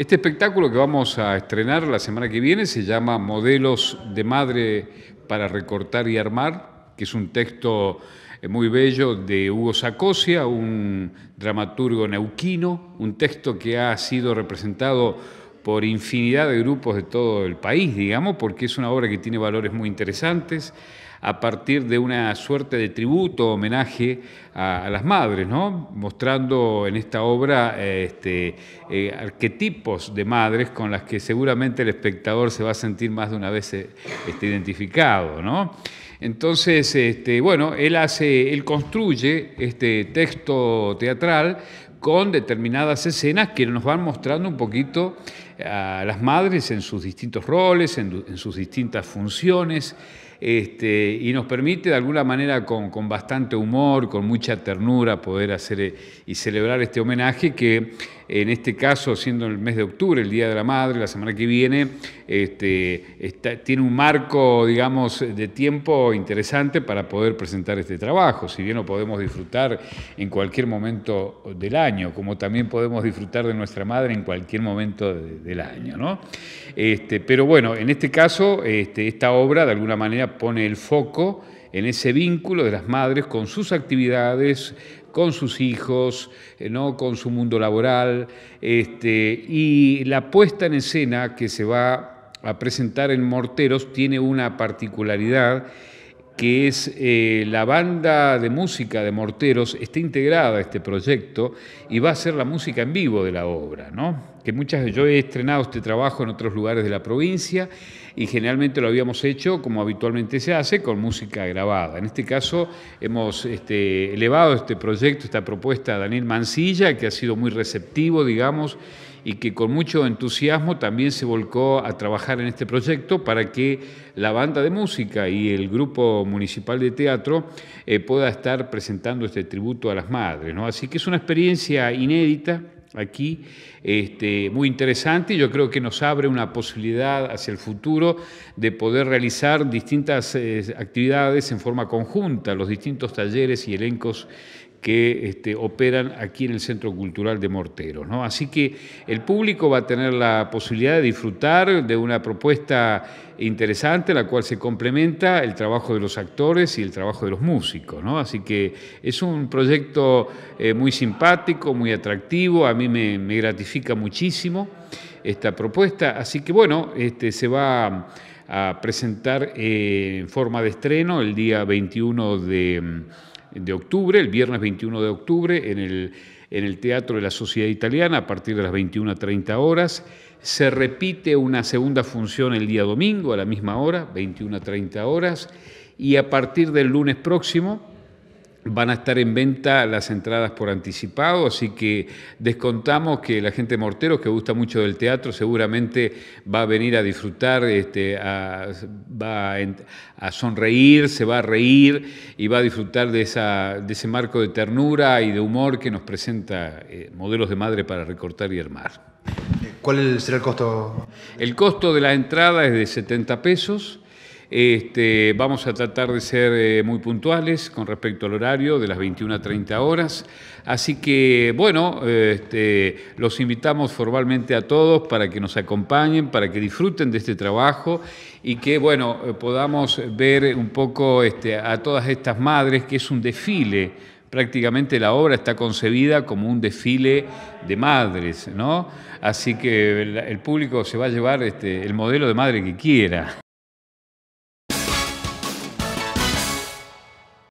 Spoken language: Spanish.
Este espectáculo que vamos a estrenar la semana que viene se llama Modelos de Madre para Recortar y Armar, que es un texto eh, muy bello de Hugo Sacosia, un dramaturgo neuquino, un texto que ha sido representado por infinidad de grupos de todo el país, digamos, porque es una obra que tiene valores muy interesantes a partir de una suerte de tributo, o homenaje a, las madres, ¿no? mostrando en esta obra este, eh, arquetipos de madres con las que seguramente el espectador se va a sentir más de una vez este, identificado. ¿no? Entonces, este, bueno, él hace, él construye este texto teatral con determinadas escenas que nos van mostrando un poquito a las madres en sus distintos roles, en, sus distintas funciones, este, y nos permite de alguna manera con, bastante humor, con mucha ternura poder hacer eh, y celebrar este homenaje que en este caso, siendo el mes de octubre, el Día de la Madre, la semana que viene, este, tiene un marco, digamos, de tiempo interesante para poder presentar este trabajo, si bien lo podemos disfrutar en cualquier momento del año, como también podemos disfrutar de nuestra madre en cualquier momento del año. Este, pero bueno, en este caso, esta obra de alguna manera pone el foco en ese vínculo de las madres con sus actividades, con sus hijos, eh, ¿no? con su mundo laboral, este, y la puesta en escena que se va a presentar en Morteros tiene una particularidad que es eh, la banda de música de Morteros, está integrada a este proyecto y va a ser la música en vivo de la obra, ¿no? que muchas yo he estrenado este trabajo en otros lugares de la provincia y generalmente lo habíamos hecho como habitualmente se hace con música grabada. En este caso hemos este, elevado este proyecto, esta propuesta a Daniel Mancilla, que ha sido muy receptivo, digamos, y que con mucho entusiasmo también se volcó a trabajar en este proyecto para que la banda de música y el grupo municipal de teatro eh, pueda estar presentando este tributo a las madres. Así que es una experiencia inédita aquí, este, muy interesante, y yo creo que nos abre una posibilidad hacia el futuro de poder realizar distintas eh, actividades en forma conjunta, los distintos talleres y elencos que este, operan aquí en el Centro Cultural de Morteros. ¿no? Así que el público va a tener la posibilidad de disfrutar de una propuesta interesante, la cual se complementa el trabajo de los actores y el trabajo de los músicos. Así que es un proyecto eh, muy simpático, muy atractivo, a mí me, gratifica muchísimo esta propuesta, así que bueno, este, se va a presentar eh, en forma de estreno el día 21 de de octubre, el viernes 21 de octubre, en el, en el Teatro de la Sociedad Italiana a partir de las 21.30 horas. Se repite una segunda función el día domingo a la misma hora, 21.30 horas. Y a partir del lunes próximo, Van a estar en venta las entradas por anticipado, así que descontamos que la gente mortero que gusta mucho del teatro, seguramente va a venir a disfrutar, este, a, va a, sonreír, se va a reír y va a disfrutar de, esa, ese marco de ternura y de humor que nos presenta eh, Modelos de Madre para Recortar y Armar. Eh, ¿Cuál será el costo? El costo de la entrada es de 70 pesos. Este, vamos a tratar de ser eh, muy puntuales con respecto al horario de las 21 a 30 horas. Así que, bueno, este, los invitamos formalmente a todos para que nos acompañen, para que disfruten de este trabajo y que, bueno, eh, podamos ver un poco este, a todas estas madres, que es un desfile prácticamente la obra está concebida como un desfile de madres, ¿no? Así que el, público se va a llevar el modelo de madre que quiera.